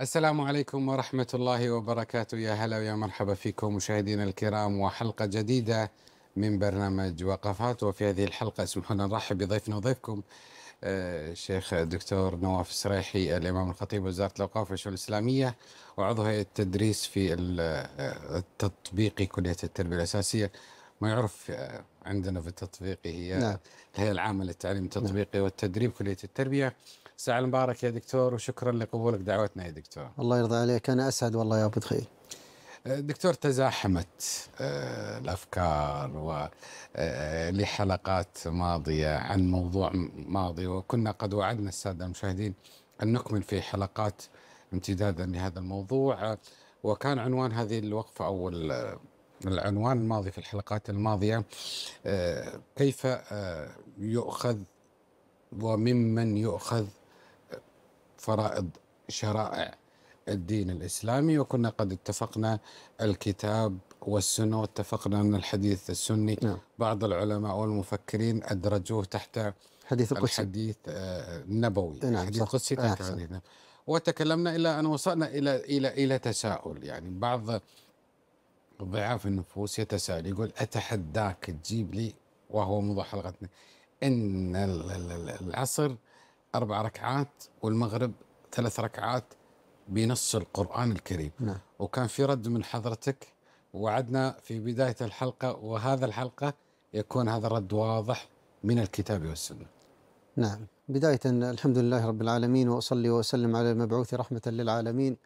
السلام عليكم ورحمة الله وبركاته يا هلا ويا مرحبا فيكم مشاهدينا الكرام وحلقة جديدة من برنامج وقفات وفي هذه الحلقة اسمحوا لنا نرحب بضيفنا وضيفكم الشيخ آه، الدكتور نواف السريحي الإمام الخطيب وزارة الأوقاف والشؤون الإسلامية وعضو هيئة التدريس في التطبيقي آه، كلية التربية الأساسية ما يعرف آه، عندنا في التطبيقي هي نعم. الهيئة العامة للتعليم التطبيقي نعم. والتدريب كلية التربية ساعة المبارك يا دكتور وشكرا لقبولك دعوتنا يا دكتور الله يرضى عليك أنا أسعد والله يا أبو دخيل أه، دكتور تزاحمت أه، الافكار أه، لحلقات ماضيه عن موضوع ماضي وكنا قد وعدنا الساده المشاهدين ان نكمل في حلقات امتدادا لهذا الموضوع وكان عنوان هذه الوقفه او العنوان الماضي في الحلقات الماضيه كيف يؤخذ وممن يؤخذ فرائض شرائع الدين الاسلامي وكنا قد اتفقنا الكتاب والسنه واتفقنا ان الحديث السني نعم. بعض العلماء والمفكرين ادرجوه تحت حديث القدسي الحديث آه، النبوي نعم حديث القدسي آه، نعم. وتكلمنا الى ان وصلنا الى الى الى تساؤل يعني بعض ضعاف النفوس يتساءل يقول اتحداك تجيب لي وهو موضوع حلقتنا ان العصر أربع ركعات والمغرب ثلاث ركعات بنص القرآن الكريم نعم. وكان في رد من حضرتك وعدنا في بداية الحلقة وهذا الحلقة يكون هذا الرد واضح من الكتاب والسنة نعم بداية الحمد لله رب العالمين وأصلي وأسلم على المبعوث رحمة للعالمين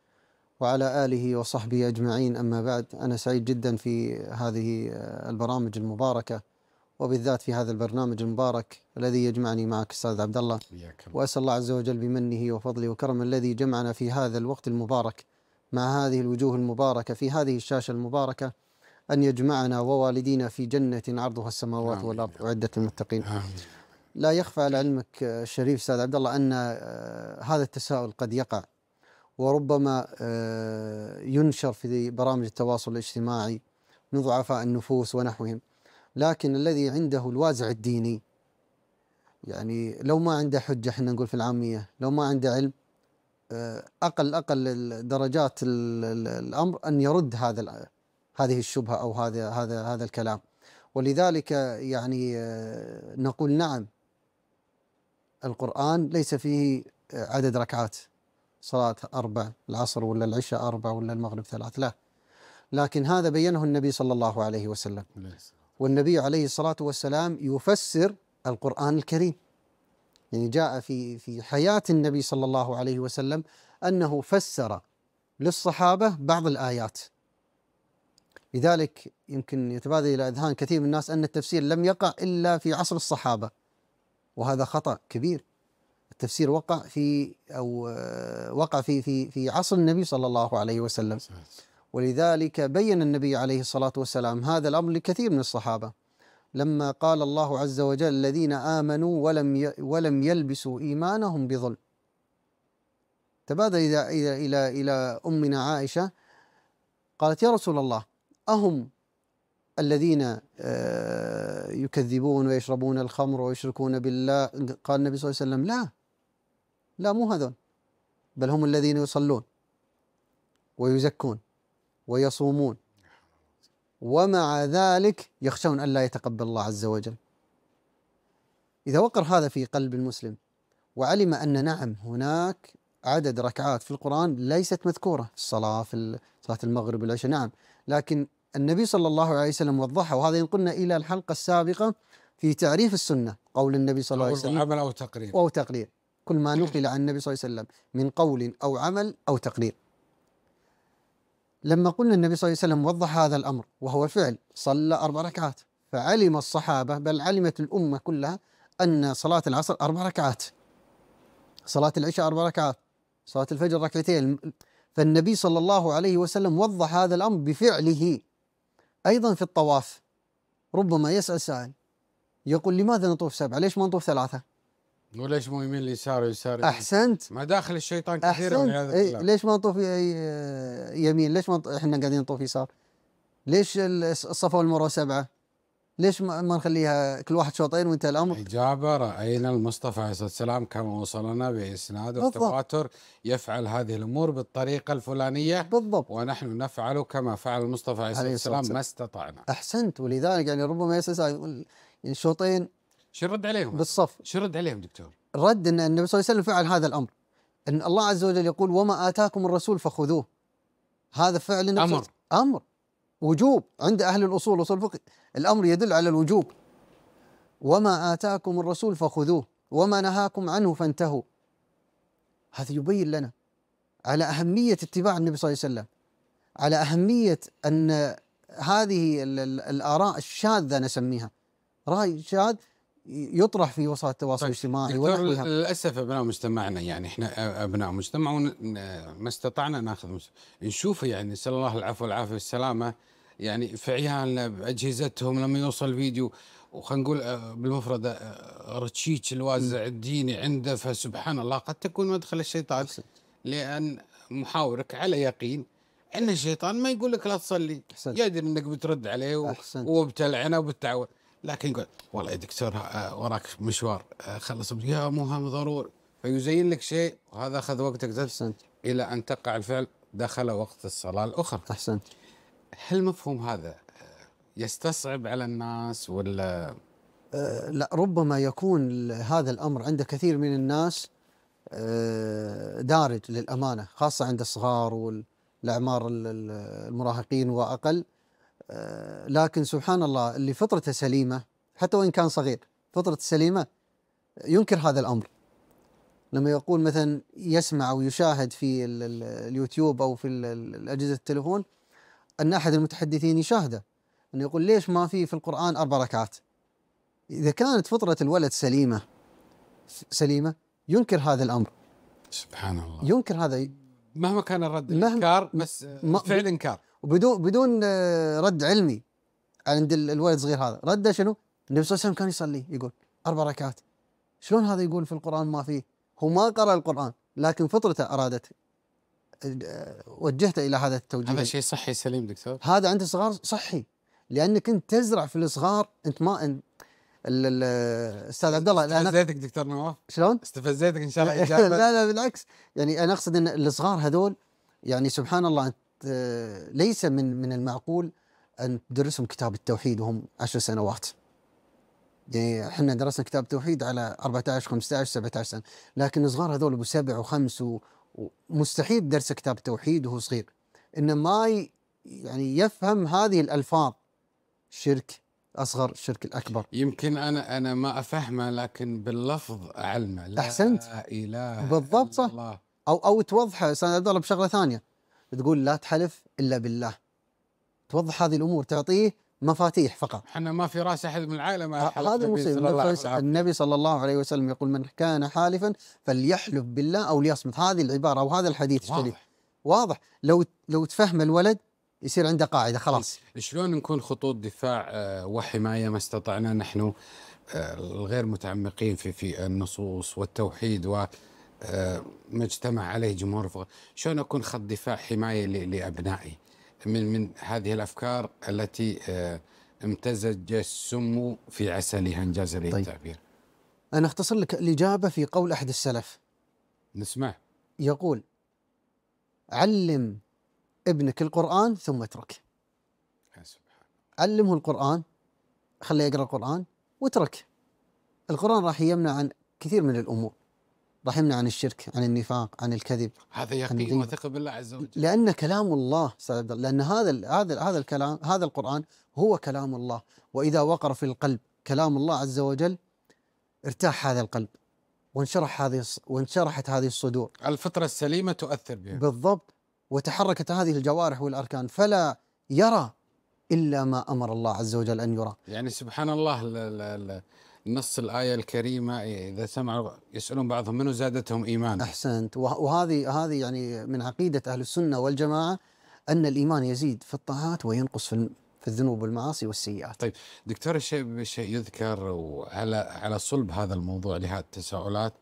وعلى آله وصحبه أجمعين أما بعد أنا سعيد جدا في هذه آه، البرامج المباركة وبالذات في هذا البرنامج المبارك الذي يجمعني معك استاذ عبد الله واسال الله عز وجل بمنه وفضله وكرمه الذي جمعنا في هذا الوقت المبارك مع هذه الوجوه المباركه في هذه الشاشه المباركه ان يجمعنا ووالدينا في جنه عرضها السماوات والارض وعده المتقين آمين. لا يخفى على علمك الشريف استاذ عبد الله ان آه، هذا التساؤل قد يقع وربما آه، ينشر في برامج التواصل الاجتماعي من ضعفاء النفوس ونحوهم لكن الذي عنده الوازع الديني يعني لو ما عنده حجة احنا نقول في العامية لو ما عنده علم آه، أقل أقل درجات الأمر أن يرد هذا هذه الشبهة أو هذا هذا هذا الكلام ولذلك يعني آه، نقول نعم القرآن ليس فيه عدد ركعات صلاة أربع العصر ولا العشاء أربع ولا المغرب ثلاث لا لكن هذا بينه النبي صلى الله عليه وسلم والنبي عليه الصلاة والسلام يفسر القرآن الكريم يعني جاء في في حياة النبي صلى الله عليه وسلم أنه فسر للصحابة بعض الآيات لذلك يمكن يتبادر إلى أذهان كثير من الناس أن التفسير لم يقع إلا في عصر الصحابة وهذا خطأ كبير التفسير وقع في أو آه، وقع في في في عصر النبي صلى الله عليه وسلم ولذلك بين النبي عليه الصلاة والسلام هذا الأمر لكثير من الصحابة لما قال الله عز وجل الذين آمنوا ولم ولم يلبسوا إيمانهم بظلم تبادر إلى إلى إلى إلى أمنا عائشة قالت يا رسول الله أهم الذين آه، يكذبون ويشربون الخمر ويشركون بالله قال النبي صلى الله عليه وسلم لا لا مو هذول بل هم الذين يصلون ويزكون ويصومون ومع ذلك يخشون ألا يتقبل الله عز وجل إذا وقر هذا في قلب المسلم وعلم أن نعم هناك عدد ركعات في القرآن ليست مذكورة في الصلاة في صلاة المغرب والعشاء نعم لكن النبي صلى الله عليه وسلم وضحها وهذا ينقلنا إلى الحلقة السابقة في تعريف السنة قول النبي صلى الله عليه وسلم عمل أو تقرير أو تقرير كل ما نعم. نقل عن النبي صلى الله عليه وسلم من قول أو عمل أو تقرير لما قلنا النبي صلى الله عليه وسلم وضح هذا الأمر وهو فعل صلى أربع ركعات فعلم الصحابة بل علمت الأمة كلها أن صلاة العصر أربع ركعات صلاة العشاء أربع ركعات صلاة الفجر ركعتين فالنبي صلى الله عليه وسلم وضح هذا الأمر بفعله أيضا في الطواف ربما يسأل سائل يقول لماذا نطوف سبعة ليش ما نطوف ثلاثة وليش مو يمين يسار ويسار احسنت مداخل الشيطان كثيره من هذا إيه ليش ما نطوف يمين؟ ليش ما احنا قاعدين نطوف يسار؟ ليش الصفا والمروه سبعه؟ ليش ما نخليها كل واحد شوطين وانتهى الامر؟ اجابه راينا المصطفى عليه الصلاه والسلام كما وصلنا باسناد وتواتر يفعل هذه الامور بالطريقه الفلانيه بالضبط ونحن نفعل كما فعل المصطفى عليه الصلاه والسلام ما استطعنا احسنت ولذلك يعني ربما يسال يعني شوطين شو رد عليهم؟ بالصف شو رد عليهم دكتور؟ رد ان النبي صلى الله عليه وسلم فعل هذا الامر ان الله عز وجل يقول وما اتاكم الرسول فخذوه هذا فعل امر امر وجوب عند اهل الاصول واصول الفقه الامر يدل على الوجوب وما اتاكم الرسول فخذوه وما نهاكم عنه فانتهوا هذا يبين لنا على اهميه اتباع النبي صلى الله عليه وسلم على اهميه ان هذه الاراء الشاذه نسميها راي شاذ يطرح في وسائل التواصل طيب، الاجتماعي للاسف ابناء مجتمعنا يعني احنا ابناء مجتمع ما استطعنا ناخذ نشوف يعني نسال الله العفو والعافيه والسلامه يعني في عيالنا باجهزتهم لما يوصل فيديو وخلينا نقول آه، بالمفردة آه، رتشيتش الوازع الديني عنده فسبحان الله قد تكون مدخل الشيطان لأن محاورك على يقين أن الشيطان ما يقول لك لا تصلي يدري أنك بترد عليه وبتلعنه وبتعود لكن يقول والله يا دكتور آه، وراك مشوار آه، خلص يا مو هم ضروري فيزين لك شيء وهذا اخذ وقتك احسنت الى ان تقع الفعل دخل وقت الصلاه الاخرى احسنت هل المفهوم هذا يستصعب على الناس ولا أه لا ربما يكون هذا الامر عند كثير من الناس أه دارج للامانه خاصه عند الصغار والاعمار المراهقين واقل آه، لكن سبحان الله اللي فطرته سليمة حتى وإن كان صغير فطرة سليمة ينكر هذا الأمر لما يقول مثلا يسمع أو يشاهد في اليوتيوب أو في أجهزة التليفون أن أحد المتحدثين يشاهده أنه يقول ليش ما في في القرآن أربع ركعات إذا كانت فطرة الولد سليمة سليمة ينكر هذا الأمر سبحان الله ينكر هذا مهما كان الرد مهما انكار بس آه، فعل انكار وبدون بدون آه، رد علمي عند الولد الصغير هذا رده شنو؟ النبي صلى الله عليه وسلم كان يصلي يقول اربع ركعات شلون هذا يقول في القران ما فيه؟ هو ما قرا القران لكن فطرته ارادت آه، وجهته الى هذا التوجيه هذا شيء صحي سليم دكتور هذا عند الصغار صحي لانك انت تزرع في الصغار انت ما انت الاستاذ عبد الله استفزيتك دكتور نواف شلون؟ استفزيتك ان شاء الله لا لا بالعكس يعني انا اقصد ان الصغار هذول يعني سبحان الله انت ليس من من المعقول ان تدرسهم كتاب التوحيد وهم عشر سنوات. يعني احنا درسنا كتاب التوحيد على 14 15 17 سنه، لكن الصغار هذول ابو سبع وخمس ومستحيل درس كتاب التوحيد وهو صغير. انه ما يعني يفهم هذه الالفاظ شرك اصغر الشرك الاكبر يمكن انا انا ما افهمه لكن باللفظ اعلمه لا احسنت اله بالضبط صح الله. او او توضحه استاذ عبد الله بشغله ثانيه تقول لا تحلف الا بالله توضح هذه الامور تعطيه مفاتيح فقط احنا ما في راس احد من العائله ما هذا مصيبه النبي صلى الله عليه وسلم يقول من كان حالفا فليحلف بالله او ليصمت هذه العباره او هذا الحديث واضح الشريف. واضح لو لو تفهم الولد يصير عنده قاعده خلاص إيه. شلون نكون خطوط دفاع آه، وحمايه ما استطعنا نحن آه، الغير متعمقين في في النصوص والتوحيد و آه، ما اجتمع عليه جمهور أفغان شلون أكون خط دفاع حماية لأبنائي من من هذه الأفكار التي آه، امتزج السم في عسلها إنجاز جاز طيب. التعبير أنا أختصر لك الإجابة في قول أحد السلف نسمع يقول علم ابنك القرآن ثم اتركه علمه القرآن خليه يقرأ القرآن واتركه القرآن راح يمنع عن كثير من الأمور رحمنا عن الشرك عن النفاق عن الكذب هذا يقين وثق بالله عز وجل لأن كلام الله استاذ عبد الله لأن هذا هذا هذا الكلام هذا القرآن هو كلام الله وإذا وقر في القلب كلام الله عز وجل ارتاح هذا القلب وانشرح هذه وانشرحت هذه الصدور الفطرة السليمة تؤثر بها بالضبط وتحركت هذه الجوارح والأركان فلا يرى إلا ما أمر الله عز وجل أن يرى يعني سبحان الله لا لا لا نص الآية الكريمة إيه، إذا سمعوا يسألون بعضهم منو زادتهم إيمانا أحسنت وهذه هذه يعني من عقيدة أهل السنة والجماعة أن الإيمان يزيد في الطاعات وينقص في في الذنوب والمعاصي والسيئات. طيب دكتور الشيء بشيء يذكر وعلى على صلب هذا الموضوع لهذه التساؤلات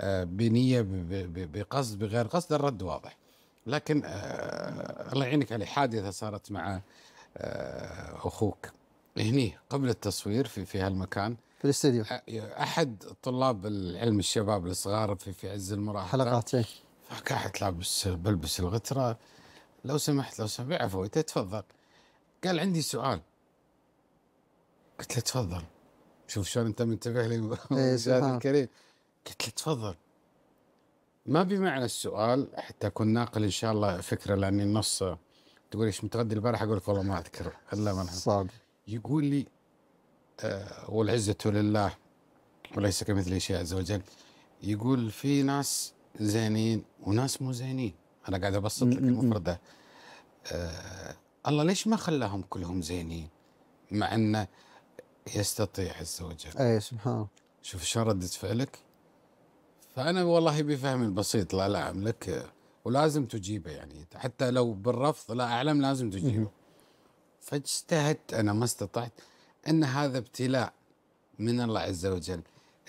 آه، بنية بقصد بغير قصد الرد واضح لكن آه، الله يعينك عليه حادثة صارت مع آه، أخوك هني قبل التصوير في في هالمكان في الاستديو احد طلاب العلم الشباب الصغار في في عز المراهقه حلقات اي فقعدت لابس بلبس الغتره لو سمحت لو سمحت عفوا إيه، تفضل قال عندي سؤال قلت له تفضل شوف شلون انت منتبه لي استاذ إيه، الكريم قلت له تفضل ما بمعنى السؤال حتى اكون ناقل ان شاء الله فكره لاني النص تقول ايش متغدي البارحه اقول لك والله ما اذكر الا ما صادق يقول لي آه، والعزة لله وليس كمثل شيء عز وجل يقول في ناس زينين وناس مو زينين انا قاعد ابسط لك المفردة آه الله ليش ما خلاهم كلهم زينين مع انه يستطيع عز وجل اي سبحان الله شوف شلون ردة فعلك فانا والله بفهمي البسيط لا لا املك ولازم تجيبه يعني حتى لو بالرفض لا اعلم لازم تجيبه فاجتهدت انا ما استطعت ان هذا ابتلاء من الله عز وجل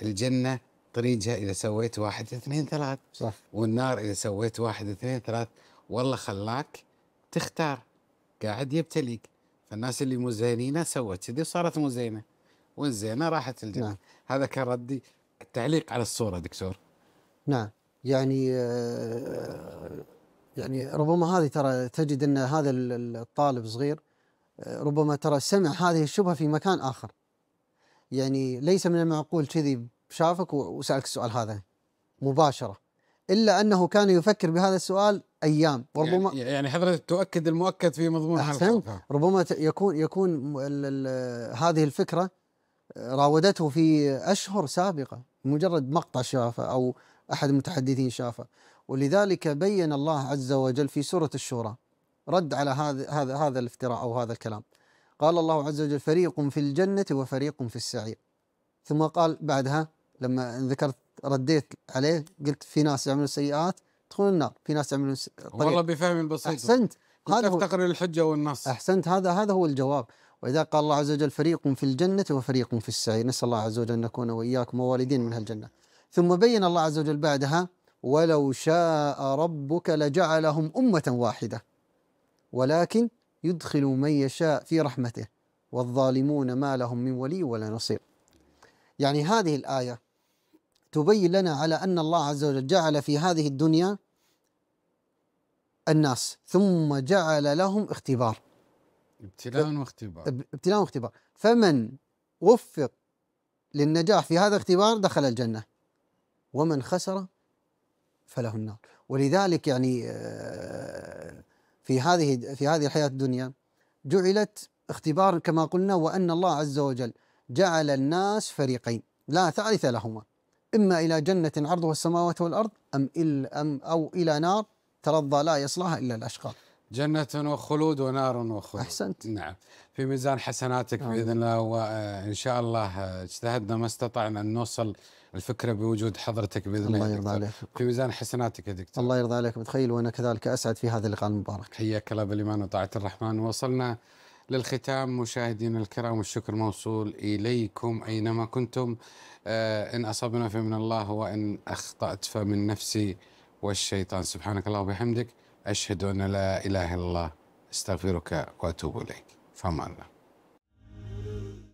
الجنه طريقها اذا سويت واحد اثنين ثلاث صح والنار اذا سويت واحد اثنين ثلاث والله خلاك تختار قاعد يبتليك فالناس اللي مو زينينه سوت كذي وصارت مو زينه والزينه راحت الجنه نعم. هذا كان ردي التعليق على الصوره دكتور نعم يعني آه، يعني ربما هذه ترى تجد ان هذا الطالب صغير ربما ترى سمع هذه الشبهة في مكان آخر يعني ليس من المعقول كذي شافك وسألك السؤال هذا مباشرة إلا أنه كان يفكر بهذا السؤال أيام وربما يعني, يعني حضرتك تؤكد المؤكد في مضمون هذا ربما يكون يكون هذه الفكرة راودته في أشهر سابقة مجرد مقطع شافه أو أحد المتحدثين شافه ولذلك بين الله عز وجل في سورة الشورى رد على هذا هذا هذا الافتراء او هذا الكلام قال الله عز وجل فريق في الجنه وفريق في السعير ثم قال بعدها لما ذكرت رديت عليه قلت في ناس يعملون سيئات يدخلون النار في ناس يعملون طريق. والله بفهم بسيط احسنت هذا تفتقر للحجه والنص احسنت هذا هذا هو الجواب واذا قال الله عز وجل فريق في الجنه وفريق في السعير نسال الله عز وجل ان نكون واياكم ووالدين من الجنه ثم بين الله عز وجل بعدها ولو شاء ربك لجعلهم امه واحده ولكن يدخل من يشاء في رحمته والظالمون ما لهم من ولي ولا نصير يعني هذه الآية تبين لنا على أن الله عز وجل جعل في هذه الدنيا الناس ثم جعل لهم اختبار ابتلاء واختبار ابتلاء واختبار فمن وفق للنجاح في هذا الاختبار دخل الجنة ومن خسر فله النار ولذلك يعني آه في هذه في هذه الحياة الدنيا جعلت اختبار كما قلنا وأن الله عز وجل جعل الناس فريقين لا ثالث لهما إما إلى جنة عرضها السماوات والأرض أم إل أم أو إلى نار ترضى لا يصلها إلا الأشقى جنة وخلود ونار وخلود أحسنت نعم في ميزان حسناتك نعم. بإذن الله وإن آه، شاء الله آه، اجتهدنا ما استطعنا أن نوصل الفكره بوجود حضرتك باذن الله يرضى عليك في ميزان حسناتك يا دكتور الله يرضى عليك متخيل وانا كذلك اسعد في هذا اللقاء المبارك حياك الله بالايمان وطاعه الرحمن وصلنا للختام مشاهدينا الكرام والشكر موصول اليكم اينما كنتم آه، ان اصبنا فمن الله وان اخطات فمن نفسي والشيطان سبحانك الله وبحمدك اشهد ان لا اله الا الله استغفرك واتوب اليك فما الله